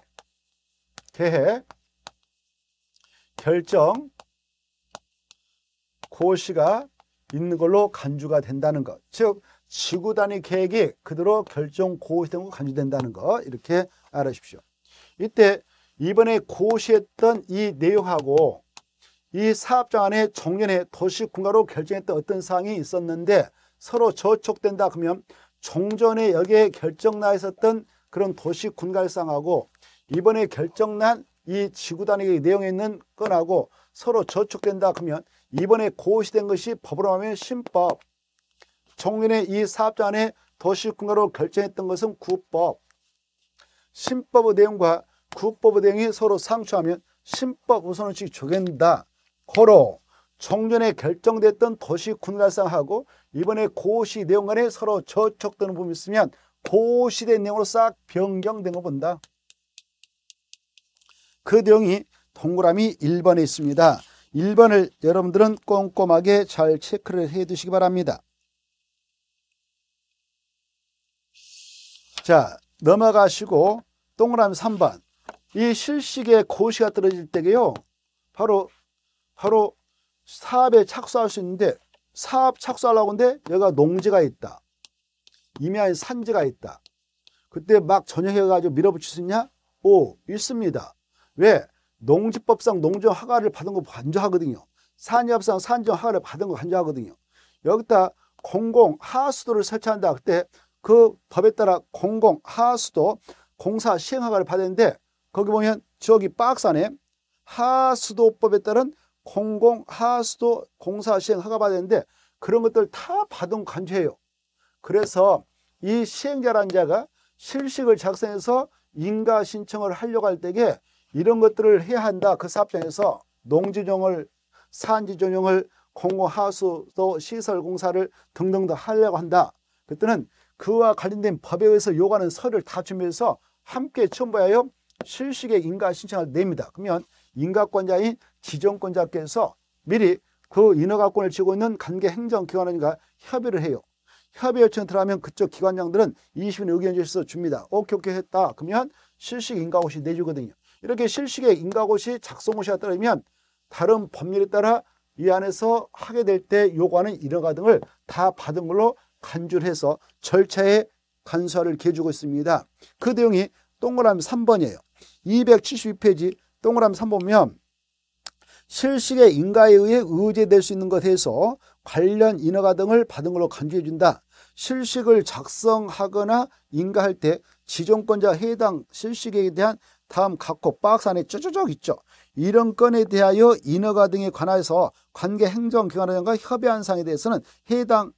계획 결정 고시가 있는 걸로 간주가 된다는 것. 즉 지구 단위 계획이 그대로 결정 고시되고 간주된다는 거 이렇게 알아십시오. 이때 이번에 고시했던 이 내용하고 이 사업장 안에 정년에 도시군가로 결정했던 어떤 사항이 있었는데 서로 저촉된다 그러면 종전에 여기에 결정나 있었던 그런 도시군갈상하고 이번에 결정난 이 지구단위의 내용에 있는 건하고 서로 저촉된다 그러면 이번에 고시된 것이 법으로 하면 신법 총리의이 사업자 안에 도시군가로 결정했던 것은 구법, 신법의 대응과 구법의 대응이 서로 상충하면 신법 우선원칙 적용된다. 고로 종전에 결정됐던 도시 군가상하고 이번에 고시 내용 간에 서로 저촉되는 부분이 있으면 고시된 내용으로 싹 변경된 거 본다. 그 내용이 동그라미 1번에 있습니다. 1번을 여러분들은 꼼꼼하게 잘 체크를 해 두시기 바랍니다. 자, 넘어가시고 동그라미 3번. 이실식에 고시가 떨어질 때게요. 바로 바로 사업에 착수할 수 있는데 사업 착수하려고 하는데 여기가 농지가 있다. 임야아 산지가 있다. 그때 막 전역해가지고 밀어붙일 수 있냐? 오, 있습니다. 왜? 농지법상 농지 허가를 받은 거 간주하거든요. 산업상 산지 허가를 받은 거 간주하거든요. 여기다 공공 하수도를 설치한다. 그때 그 법에 따라 공공 하수도 공사 시행허가를 받았는데 거기 보면 저기 박스 안에 하수도법에 따른 공공 하수도 공사 시행허가 받았는데 그런 것들 다 받은 관죄예요. 그래서 이 시행자란 자가 실식을 작성해서 인가 신청을 하려고 할 때에 이런 것들을 해야 한다. 그 사업장에서 농지종을산지종을 공공하수도 시설공사를 등등 더 하려고 한다. 그때는 그와 관련된 법에 의해서 요구하는 서류를 다 준비해서 함께 첨부하여 실식계 인가 신청을 냅니다. 그러면 인가권자인 지정권자께서 미리 그 인허가권을 지고 있는 관계 행정기관과 협의를 해요. 협의 요청 들어가면 그쪽 기관장들은 20인 의견 제시서 줍니다. 오케이 오케이 했다. 그러면 실식 인가고시 내주거든요. 이렇게 실식의 인가고시 작성고시에 따르면 다른 법률에 따라 이 안에서 하게 될 때 요구하는 인허가 등을 다 받은 걸로 간줄해서 절차에 간수화를 개주고 있습니다. 그 내용이 동그라미 3번이에요. 272페이지 동그라미 3번 보면 실시계 인가에 의해 의제될 수 있는 것에 대해서 관련 인허가 등을 받은 걸로 간주해준다. 실식을 작성하거나 인가할 때 지정권자 해당 실식에 대한 다음 각호 박스 안에 쪼쪼쪼 있죠. 이런 건에 대하여 인허가 등에 관하여서 관계 행정기관과 협의한 사항에 대해서는 해당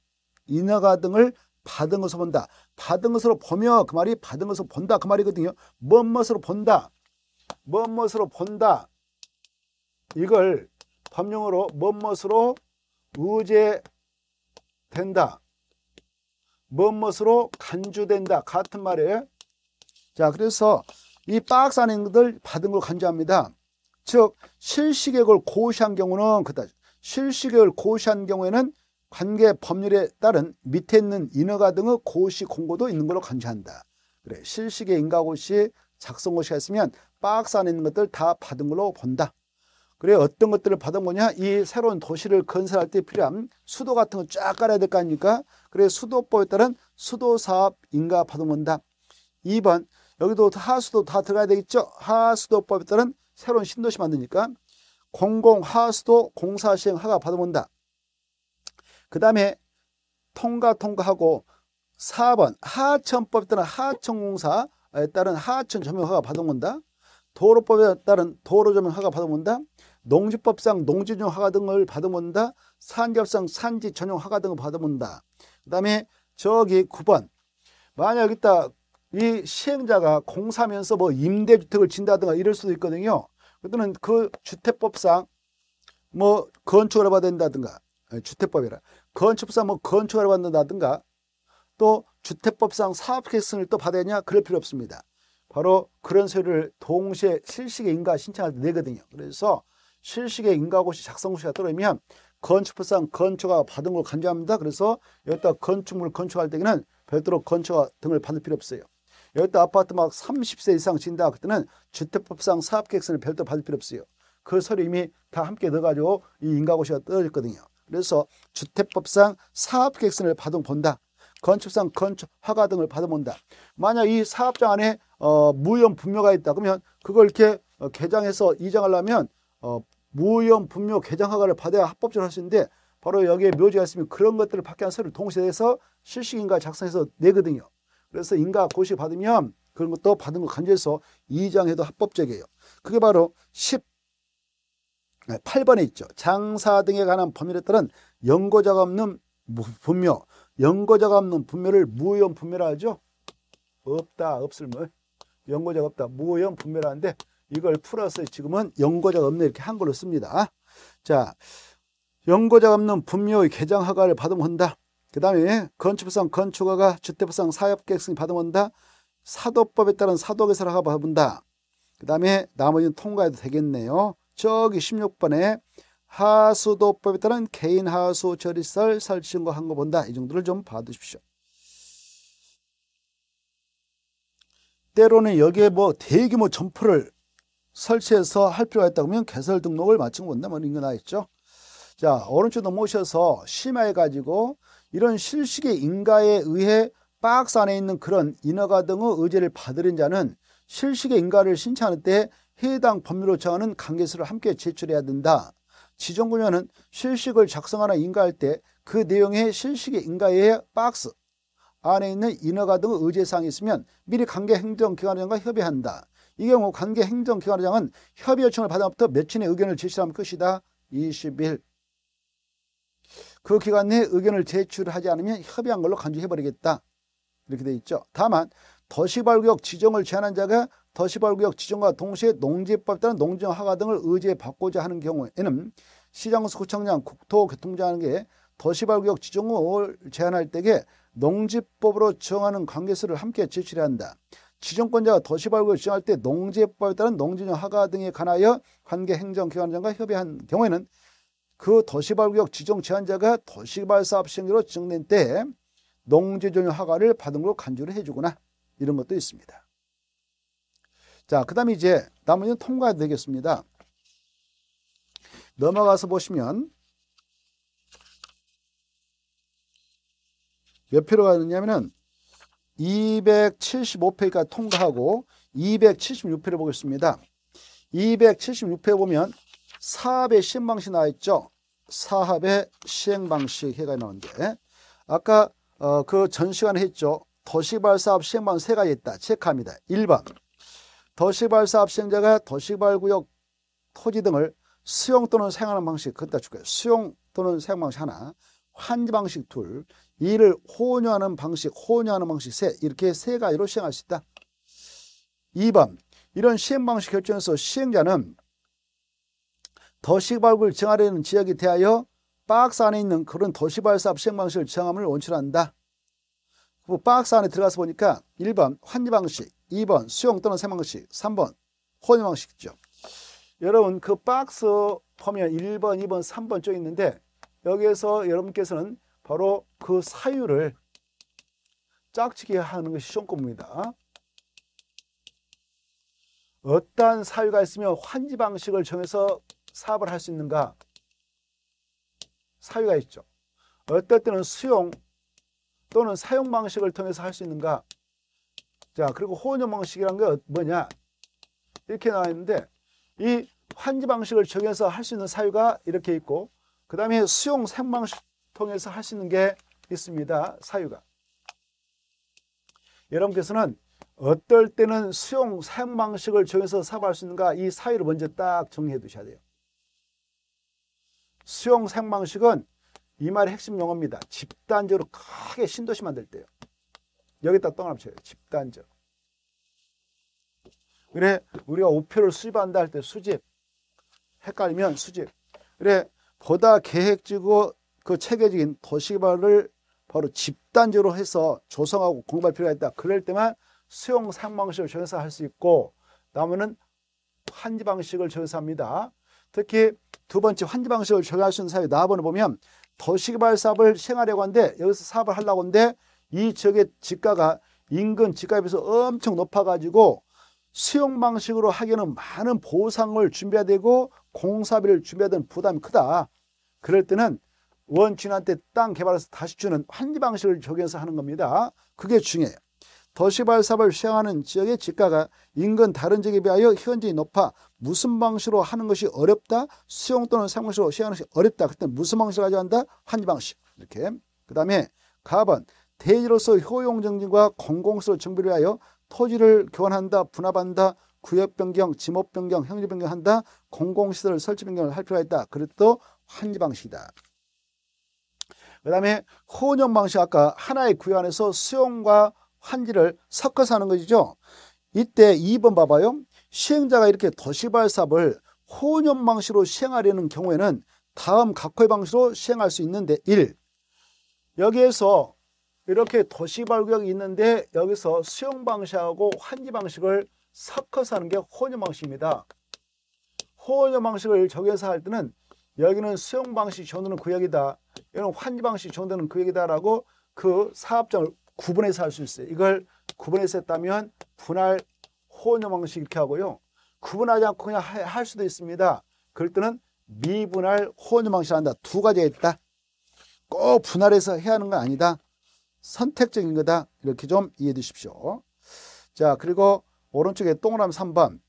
인허가 등을 받은 것으로 본다. 받은 것으로 보며 그 말이 받은 것으로 본다 그 말이거든요. 뭔 것으로 본다. 뭔 것으로 본다. 이걸 법령으로 뭔 것으로 우제된다뭔 것으로 간주된다. 같은 말이에요. 자, 그래서 이 박스 안에 것들 받은 걸 간주합니다. 즉, 실시계획을 고시한 경우는 그다. 실시계획을 고시한 경우에는 관계 법률에 따른 밑에 있는 인허가 등의 고시 공고도 있는 걸로 간주한다. 그래 실시계 인가고시 작성고시가 있으면 박스 안에 있는 것들 다 받은 걸로 본다. 그래 어떤 것들을 받은 거냐 이 새로운 도시를 건설할 때 필요한 수도 같은 거 쫙 깔아야 될 거 아닙니까 그래 수도법에 따른 수도사업 인가 받은 건다. 2번 여기도 하수도 다 들어가야 되겠죠 하수도법에 따른 새로운 신도시 만드니까 공공하수도 공사시행 허가 받은 건다. 그 다음에 통과 통과하고 4번 하천법에 따른 하천공사에 따른 하천 조명 허가 받아온다. 도로법에 따른 도로 조명 허가 받아온다. 농지법상 농지 전용 허가 등을 받아온다. 산지법상 산지 전용 허가 등을 받아온다. 그 다음에 저기 9번 만약 에있다이 시행자가 공사면서 하뭐 임대주택을 진다든가 이럴 수도 있거든요. 그때는 그 주택법상 뭐 건축을 해봐야 된다든가 예, 주택법이라 건축사 뭐건축을받는다든가또 주택법상 사업계획서를 또 받아야 냐 그럴 필요 없습니다. 바로 그런 서류를 동시에 실시계 인가 신청할 때 내거든요. 그래서 실시계 인가고시 작성고시가 떨어지면 건축법상 건축가 받은 걸 간주합니다. 그래서 여기다 건축물 건축할 때는 별도로 건축가 등을 받을 필요 없어요. 여기다 아파트 막 30세 이상 진다 그때는 주택법상 사업계획서를 별도로 받을 필요 없어요. 그 서류 이미 다 함께 넣어가지고 이 인가고시가 떨어졌거든요. 그래서 주택법상 사업계획서를 받아본다. 건축상 건축 허가 등을 받아본다. 만약 이 사업장 안에 어, 무형 분묘가 있다. 그러면 그걸 이렇게 어, 개장해서 이장하려면 어, 무형 분묘 개장 허가를 받아야 합법적으로 할수 있는데 바로 여기에 묘지가 있으면 그런 것들을 받게 한 서류를 동시에 해서 실시인가 작성해서 내거든요. 그래서 인가 고시 받으면 그런 것도 받은 거 간주해서 이장해도 합법적이에요. 그게 바로 10 8번에 있죠. 장사 등에 관한 법률에 따른 연고자가 없는 분묘, 연고자가 없는 분묘를 무효형 분묘라 하죠. 없다, 없을 물. 연고자가 없다, 무효형 분묘라는데 이걸 풀어서 지금은 연고자가 없네 이렇게 한글로 씁니다. 자, 연고자가 없는 분묘의 개장 허가를 받으면 한다. 그 다음에 건축상 건축허가, 주택상 사업계획승 받으면 한다. 사도법에 따른 사도개설 허가 받는다. 그 다음에 나머지는 통과해도 되겠네요. 저기 16번에 하수도법에 따른 개인 하수 처리설 설신고 한거 본다. 이 정도를 좀 봐두십시오. 때로는 여기에 뭐 대규모 점포를 설치해서 할 필요가 있다보면 개설 등록을 마친 건다. 뭐 이런 게 나와 있죠. 자, 오른쪽 넘어오셔서 심화해 가지고 이런 실식의 인가에 의해 박스 안에 있는 그런 인허가 등의 의제를 받으린 자는 실식의 인가를 신청할 때 해당 법률로 정하는 관계서를 함께 제출해야 된다. 지정구면은 실식을 작성하나 인가할 때 그 내용의 실식에 인가해야 박스 안에 있는 인허가 등 의제사항이 있으면 미리 관계행정기관장과 협의한다. 이 경우 관계행정기관장은 협의 요청을 받은 부터 며칠 내 의견을 제출하면 끝이다. 20일. 그 기간 내 의견을 제출하지 않으면 협의한 걸로 간주해버리겠다. 이렇게 돼 있죠. 다만 도시발구역 지정을 제한한 자가 도시발구역 지정과 동시에 농지법이라 농지화가 등을 의지해 받고자 하는 경우에는 시장구청장 국토교통장에게 도시발구역 지정을 제한할 때에 농지법으로 정하는 관계수를 함께 제출해야 한다. 지정권자가 도시발구역 지정할 때 농지법에 따른 농지화 하가 등에 관하여 관계 행정기관장과 협의한 경우에는 그 도시발구역 지정 제한자가 도시발사업 시행으로 지정된 때에 농지전용 허가를 받은 걸로 간주를 해주거나 이런 것도 있습니다. 자, 그 다음에 이제 나머지는 통과해도 되겠습니다. 넘어가서 보시면 몇 표로 가느냐면은 275페이지까지 통과하고 276표를 보겠습니다. 276표에 보면 사합의 시행방식 나와있죠. 사합의 시행방식 해가 나오는데 아까 어, 그전 시간에 했죠. 도시발사업 시행방식 세 가지 있다. 체크합니다. 1번 도시발사 합성자가 도시발 구역 토지 등을 수용 또는 사용하는 방식 그다 줄게요. 수용 또는 사용 방식 하나, 환지 방식 둘, 이를 혼유하는 방식, 혼유하는 방식 세 이렇게 세 가지로 시행할 수 있다. 2번 이런 시행 방식 결정에서 시행자는 도시발굴 정하려는 지역에 대하여 박스 안에 있는 그런 도시발사업 시행 방식을 정함을 원칙으 한다. 그 박스 안에 들어가서 보니까 1번 환지 방식, 2번 수용 또는 세망식 3번 혼용 방식이죠. 여러분 그 박스 보면 1번, 2번, 3번 쪽 있는데 여기에서 여러분께서는 바로 그 사유를 짝치기 하는 것이 시험공입니다. 어떠한 사유가 있으며 환지 방식을 정해서 사업을 할 수 있는가? 사유가 있죠. 어떨 때는 수용 또는 사용 방식을 통해서 할 수 있는가? 자, 그리고 호흡연 방식이란 게 뭐냐? 이렇게 나와 있는데 이 환지 방식을 정해서할 수 있는 사유가 이렇게 있고 그다음에 수용 생방식 통해서 할 수 있는 게 있습니다. 사유가. 여러분께서는 어떨 때는 수용 생 방식을 정해서 사업할 수 있는가 이 사유를 먼저 딱 정리해 두셔야 돼요. 수용 생 방식은 이 말의 핵심 용어입니다. 집단적으로 크게 신도시 만들 때요. 여기다 떠납쳐요. 집단적. 그래 우리가 우표를 수집한다 할 때 수집. 헷갈리면 수집. 그래 보다 계획지이고그 체계적인 도시개발을 바로 집단적으로 해서 조성하고 공부할 필요가 있다. 그럴 때만 수용 상방식을 정해서 할수 있고 나머지는 환지 방식을 정해서 합니다. 특히 두 번째 환지 방식을 적용할 수 있는 사회 나번을 보면 도시개발 사업을 시행하려고 하는데 여기서 사업을 하려고 하는데 이 지역의 집가가 인근 집값에서 엄청 높아가지고 수용 방식으로 하기에는 많은 보상을 준비해야 되고 공사비를 준비해야 되는 부담이 크다. 그럴 때는 원주인한테 땅 개발해서 다시 주는 환리 방식을 적용해서 하는 겁니다. 그게 중요해요. 도시발사업을 시행하는 지역의 집가가 인근 다른 지역에 비하여 현저히 높아 무슨 방식으로 하는 것이 어렵다? 수용 또는 사용식으로 시행하는 것이 어렵다. 그때 무슨 방식을 가져간다? 환리 방식. 이렇게. 그 다음에 가번 대의로서 효용정지과공공스러 정비를 하여 토지를 교환한다, 분합한다, 구역 변경, 지목 변경, 형질 변경한다, 공공시설 설치 변경을 할 필요가 있다. 그래도 환지 방식이다. 그 다음에 혼용 방식 아까 하나의 구역 안에서 수용과 환지를 섞어서 하는 것이죠. 이때 2번 봐봐요. 시행자가 이렇게 도시발삽을 사 혼용 방식으로 시행하려는 경우에는 다음 각호의 방식으로 시행할 수 있는데 1. 여기에서 이렇게 도시 발구역이 있는데 여기서 수용 방식하고 환기 방식을 섞어서 하는 게 혼용 방식입니다. 혼용 방식을 적용해서 할 때는 여기는 수용 방식 전후는 구역이다. 여기는 환기 방식 전후는 구역이다라고 그 사업장을 구분해서 할 수 있어요. 이걸 구분해서 했다면 분할 혼용 방식 이렇게 하고요. 구분하지 않고 그냥 할 수도 있습니다. 그럴 때는 미분할 혼용 방식을 한다. 두 가지가 있다. 꼭 분할해서 해야 하는 건 아니다. 선택적인 거다. 이렇게 좀 이해해 주십시오. 자, 그리고 오른쪽에 동그라미 3번.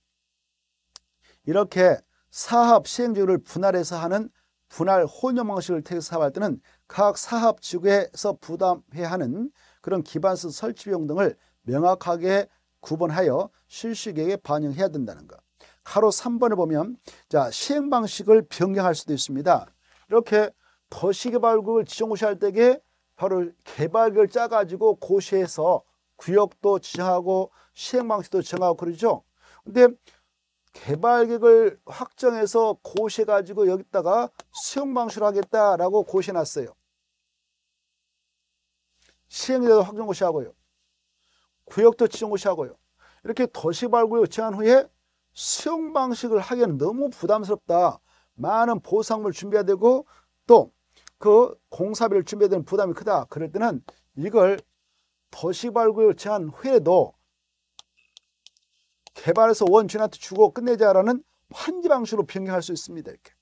이렇게 사업 시행지구를 분할해서 하는 분할 혼용 방식을 택해 사업할 때는 각 사업 지구에서 부담해야 하는 그런 기반수 설치 비용 등을 명확하게 구분하여 실시계에 반영해야 된다는 것. 가로 3번을 보면 자 시행 방식을 변경할 수도 있습니다. 이렇게 도시개발구역을 지정고시할 때에 바로 개발을 짜가지고 고시해서 구역도 지하고 시행 방식도 정하고 그러죠. 근데 개발 객을 확정해서 고시해 가지고 여기다가 수용 방식을 하겠다라고 고시해 놨어요. 시행자도 확정 고시하고요. 구역도 지정 고시하고요. 이렇게 도시 발굴을 지정한 후에 수용 방식을 하기에는 너무 부담스럽다. 많은 보상물 준비해야 되고 또그 공사비를 준비해야 되는 부담이 크다. 그럴 때는 이걸 도시발굴 제한 후에도 개발해서 원주인한테 주고 끝내자라는 환지 방식으로 변경할 수 있습니다. 이렇게.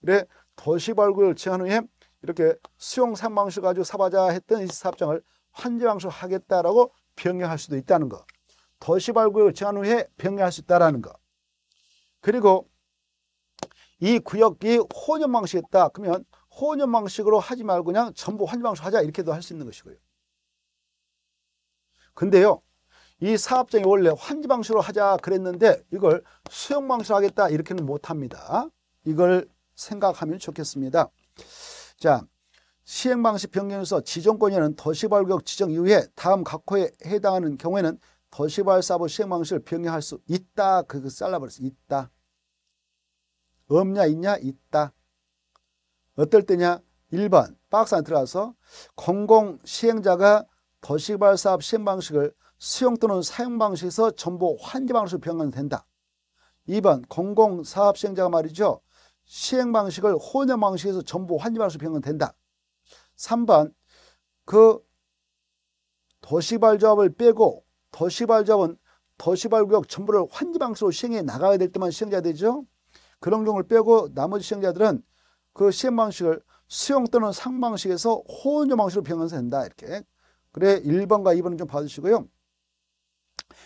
그래 도시발굴 제한 후에 이렇게 수용산 방식 가지고 사바자 했던 사업장을 환지 방식으로 하겠다라고 변경할 수도 있다는 거. 도시발굴 제한 후에 변경할 수 있다라는 거. 그리고 이 구역이 혼연 방식이다 그러면 혼연 방식으로 하지 말고 그냥 전부 환전 방식 하자 이렇게도 할 수 있는 것이고요. 근데요. 이 사업장이 원래 환지 방식으로 하자 그랬는데 이걸 수용 방식으로 하겠다 이렇게는 못합니다. 이걸 생각하면 좋겠습니다. 자, 시행 방식 변경에서 지정권에는 도시발격 지정 이후에 다음 각호에 해당하는 경우에는 도시발사부 시행 방식을 변경할 수 있다. 그거 잘라버렸어. 있다. 없냐 있냐 있다. 어떨 때냐? 1번 박스 안에 들어가서 공공 시행자가 도시개발사업 시행 방식을 수용 또는 사용 방식에서 전부 환지 방식으로 변경된다. 2번 공공 사업 시행자가 말이죠. 시행 방식을 혼용 방식에서 전부 환지 방식으로 변경된다. 3번 그 도시발조합을 빼고 도시발조합은 도시발구역 전부를 환지 방식으로 시행해 나가야 될 때만 시행자 되죠. 그런 경우를 빼고 나머지 시행자들은 그 시험 방식을 수용 또는 상방식에서 호은조 방식으로 변형해서 된다 이렇게 그래 1번과 2번은 좀 봐주시고요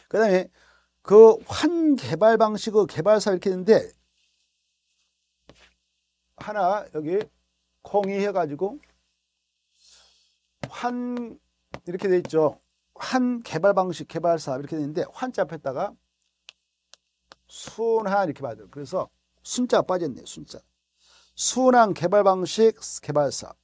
그 다음에 그 환개발 방식의 개발사 이렇게 있는데 하나 여기 공이 해가지고 환 이렇게 돼 있죠 환 개발 방식 개발사 이렇게 돼 있는데 환자 앞에다가 순환 이렇게 봐야 돼요 그래서 순자 빠졌네요 순자 순환 개발 방식 개발 사업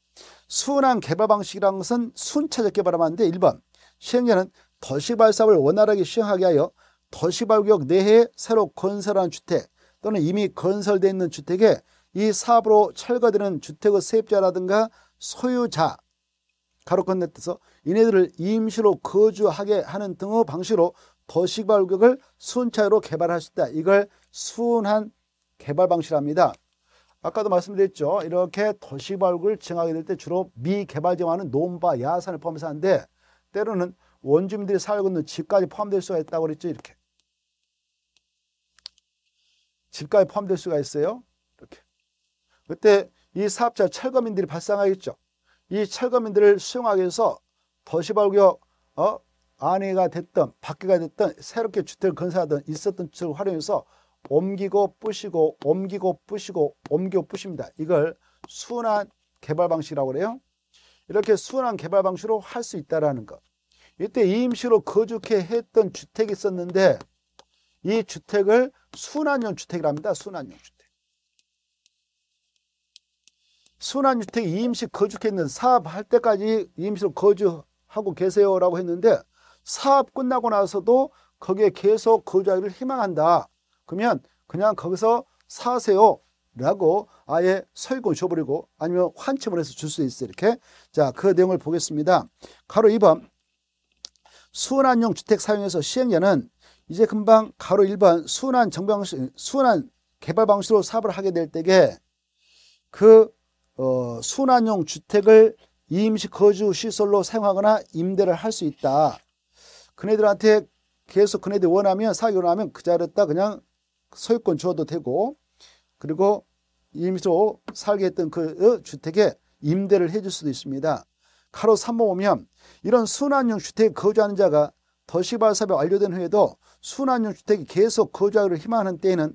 순환 개발 방식이라는 것은 순차적 개발을 하는데 1번 시행자는 도시발 사업을 원활하게 시행하게 하여 도시발구역 내에 새로 건설한 주택 또는 이미 건설되어 있는 주택에 이 사업으로 철거되는 주택의 세입자라든가 소유자 가로 건너뛰어서 이네들을 임시로 거주하게 하는 등의 방식으로 도시발구역을 순차로 적으 개발할 수 있다. 이걸 순환 개발 방식이합니다 아까도 말씀드렸죠. 이렇게 도시발굴 정하게될 때 주로 미개발지와는 논바 야산을 포함해서 하는데 때로는 원주민들이 살고 있는 집까지 포함될 수가 있다고 그랬죠. 이렇게. 집까지 포함될 수가 있어요. 이렇게. 그때 이 사업자 철거민들이 발생하겠죠. 이 철거민들을 수용하기 위해서 도시발굴 어? 안에가 됐던 밖에가 됐던 새롭게 주택을 건설하던 있었던 주택을 활용해서 옮기고 뿌시고 옮기고 뿌시고 옮겨 뿌십니다. 이걸 순환 개발 방식이라고 그래요. 이렇게 순환 개발 방식으로 할 수 있다라는 것. 이때 임시로 거주케 했던 주택이 있었는데 이 주택을 순환형 주택이라합니다 순환형 주택. 순환 주택 이임시 거주케 있는 사업할 때까지 임시로 거주하고 계세요라고 했는데 사업 끝나고 나서도 거기에 계속 거주하기를 희망한다. 그러면 그냥 거기서 사세요. 라고 아예 서익을 줘버리고 아니면 환첨을 해서 줄 수 있어요. 이렇게. 자, 그 내용을 보겠습니다. 가로 2번. 순환용 주택 사용해서 시행자는 이제 금방 가로 1번 순환 정방식, 순환 개발 방식으로 사업을 하게 될 때에 그, 어, 순환용 주택을 임시 거주 시설로 사용하거나 임대를 할 수 있다. 그네들한테 계속 그네들 원하면 사기 원하면 그 자리에다 그냥 소유권 주어도 되고 그리고 임시로 살게 했던 그 주택에 임대를 해줄 수도 있습니다. 카로 3모오면 이런 순환형 주택에 거주하는 자가 더시발사업이 완료된 후에도 순환형 주택이 계속 거주하기를 희망하는 때에는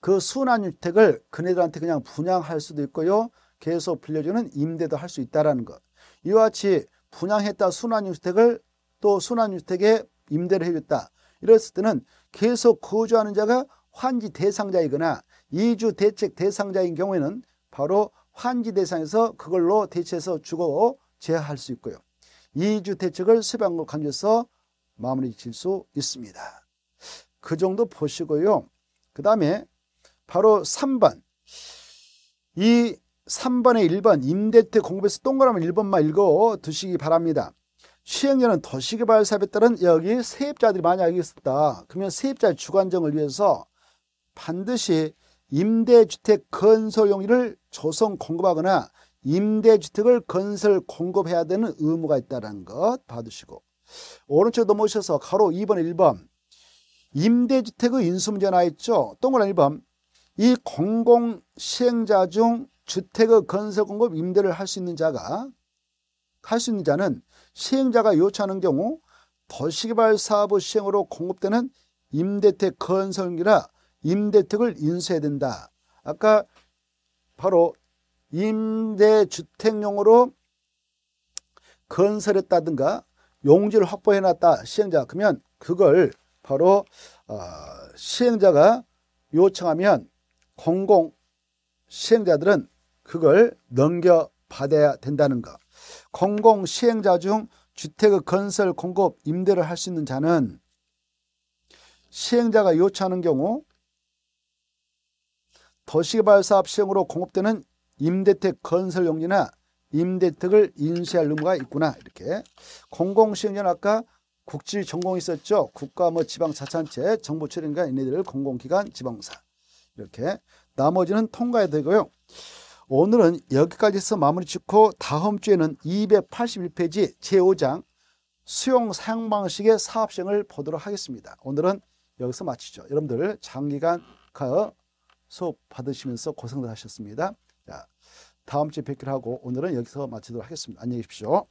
그 순환형 주택을 그네들한테 그냥 분양할 수도 있고요. 계속 빌려주는 임대도 할 수 있다는 것. 이와 같이 분양했다 순환형 주택을 또 순환형 주택에 임대를 해줬다. 이랬을 때는 계속 거주하는 자가 환지 대상자이거나 이주 대책 대상자인 경우에는 바로 환지 대상에서 그걸로 대체해서 주거 제한할 수 있고요. 이주 대책을 수방과 관계해서 마무리 지을 수 있습니다. 그 정도 보시고요. 그 다음에 바로 3번 이 3번에 1번 임대택 공부에서 동그라미 1번만 읽어 두시기 바랍니다. 시행령은 도시개발 사업에 따른 여기 세입자들이 만약에 있었다. 그러면 세입자의 주관정을 위해서 반드시 임대주택 건설 용지를 조성 공급하거나 임대주택을 건설 공급해야 되는 의무가 있다는 것 봐두시고 오른쪽 넘어오셔서 가로 2번 1번 임대주택의 인수 문제 나있죠. 동그란 1번 이 공공시행자 중 주택의 건설 공급 임대를 할 수 있는 자가 할 수 있는 자는 시행자가 요청하는 경우 도시개발 사업의 시행으로 공급되는 임대택 건설기라 임대택을 인수해야 된다. 아까 바로 임대주택용으로 건설했다든가 용지를 확보해놨다 시행자 그러면 그걸 바로 어, 시행자가 요청하면 공공 시행자들은 그걸 넘겨받아야 된다는 것. 공공 시행자 중 주택의 건설, 공급, 임대를 할 수 있는 자는 시행자가 요청하는 경우 도시개발사업 시행으로 공급되는 임대택 건설 용지나 임대택을 인쇄할 의무가 있구나 이렇게 공공시행자는 아까 국지 전공 이 있었죠 국가 뭐 지방 자치체 정부 출연과 얘네들 공공기관 지방사 이렇게 나머지는 통과해야 되고요 오늘은 여기까지 해서 마무리 짓고 다음 주에는 281페이지 제5장 수용 사용 방식의 사업 시을 보도록 하겠습니다. 오늘은 여기서 마치죠. 여러분들 장기간 수업 받으시면서 고생들 하셨습니다. 다음 주에 뵙기로 하고 오늘은 여기서 마치도록 하겠습니다. 안녕히 계십시오.